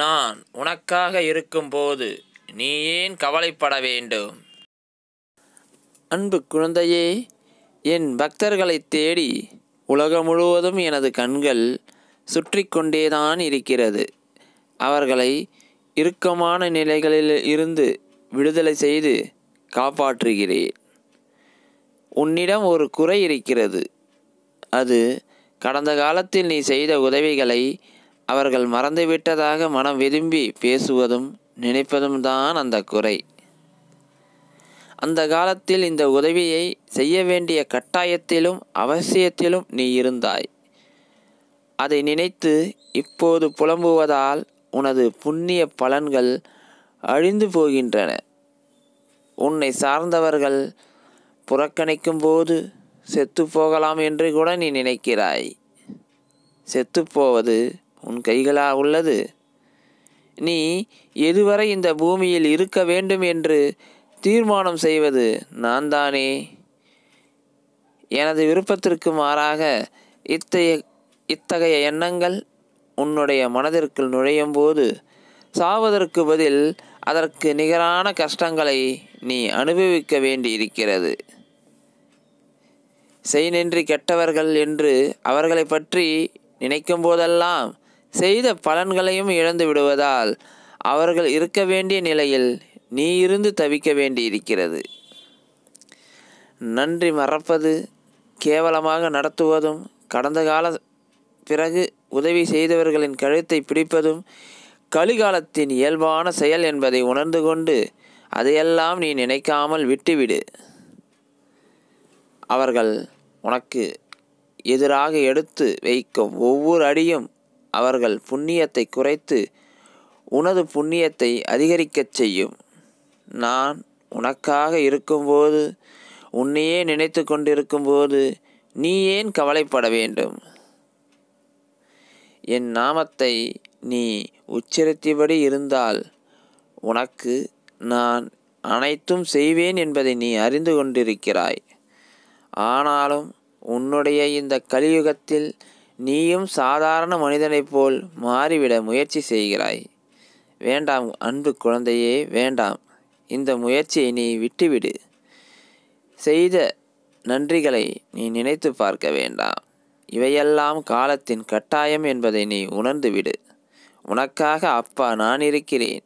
நான் உனக்காக இருக்கும்போது நீ ஏன் கவலைப்பட வேண்டும் அன்பு குழந்தையே என் பக்தர்களை தேடி உலகம் முழுவதும் எனது கண்கள் சுற்றி கொண்டேதான் இருக்கிறது அவர்களை இறுக்கமான நிலைகளில் இருந்து விடுதலை செய்து காப்பாற்றுகிறேன் உன்னிடம் ஒரு குறை இருக்கிறது அது கடந்த காலத்தில் நீ செய்த உதவிகளை அவர்கள் மறந்துவிட்டதாக மனம் விரும்பி பேசுவதும் நினைப்பதும் தான் அந்த குறை அந்த காலத்தில் இந்த உதவியை செய்ய வேண்டிய கட்டாயத்திலும் அவசியத்திலும் நீ இருந்தாய் அதை நினைத்து இப்போது புலம்புவதால் உனது புண்ணிய பலன்கள் அழிந்து போகின்றன உன்னை சார்ந்தவர்கள் புறக்கணிக்கும் போது செத்து போகலாம் என்று கூட நீ நினைக்கிறாய் செத்துப்போவது உன் கைகளா உள்ளது நீ எதுவரை இந்த பூமியில் இருக்க வேண்டும் என்று தீர்மானம் செய்வது நான் தானே எனது விருப்பத்திற்கு மாறாக இத்தகைய இத்தகைய எண்ணங்கள் உன்னுடைய மனதிற்குள் நுழையும் போது சாவதற்கு பதில் அதற்கு நிகரான கஷ்டங்களை நீ அனுபவிக்க வேண்டியிருக்கிறது இருக்கிறது நின்றி கெட்டவர்கள் என்று அவர்களை பற்றி நினைக்கும் போதெல்லாம் செய்த பலன்களையும் இழந்து விடுவதால் அவர்கள் இருக்க வேண்டிய நிலையில் நீ இருந்து தவிக்க வேண்டியிருக்கிறது நன்றி மறப்பது கேவலமாக நடத்துவதும் கடந்த கால பிறகு உதவி செய்தவர்களின் கழுத்தை பிடிப்பதும் கலிகாலத்தின் இயல்பான செயல் என்பதை உணர்ந்து கொண்டு அதையெல்லாம் நீ நினைக்காமல் விட்டுவிடு அவர்கள் உனக்கு எதிராக எடுத்து வைக்கும் ஒவ்வொரு அடியும் அவர்கள் புண்ணியத்தை குறைத்து உனது புண்ணியத்தை அதிகரிக்கச் செய்யும் நான் உனக்காக இருக்கும்போது உன்னையே நினைத்து கொண்டிருக்கும்போது நீ ஏன் கவலைப்பட வேண்டும் என் நாமத்தை நீ உச்சரித்தபடி இருந்தால் உனக்கு நான் அனைத்தும் செய்வேன் என்பதை நீ அறிந்து கொண்டிருக்கிறாய் ஆனாலும் உன்னுடைய இந்த கலியுகத்தில் நீயும் சாதாரண மனிதனைப் போல் மாறிவிட முயற்சி செய்கிறாய் வேண்டாம் அன்பு குழந்தையே வேண்டாம் இந்த முயற்சியை நீ விட்டுவிடு செய்த நன்றிகளை நீ நினைத்து பார்க்க வேண்டாம் இவையெல்லாம் காலத்தின் கட்டாயம் என்பதை நீ உணர்ந்துவிடு உனக்காக அப்பா நான் இருக்கிறேன்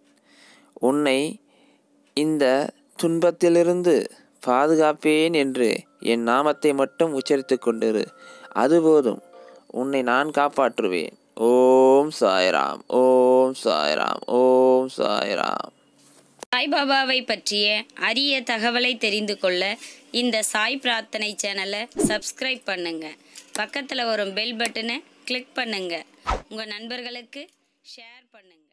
உன்னை இந்த துன்பத்திலிருந்து பாதுகாப்பேன் என்று என் நாமத்தை மட்டும் உச்சரித்து கொண்டிரு அது போதும் உன்னை நான் காப்பாற்றுவேன் ஓம் சாய்ராம் ஓம் சாய்ராம் ஓம் சாய்ராம் சாய்பாபாவை பற்றிய அரிய தகவலை தெரிந்து கொள்ள இந்த சாய் பிரார்த்தனை சேனலை சப்ஸ்கிரைப் பண்ணுங்க பக்கத்தில் வரும் பெல் பட்டனை கிளிக் பண்ணுங்க உங்கள் நண்பர்களுக்கு ஷேர் பண்ணுங்க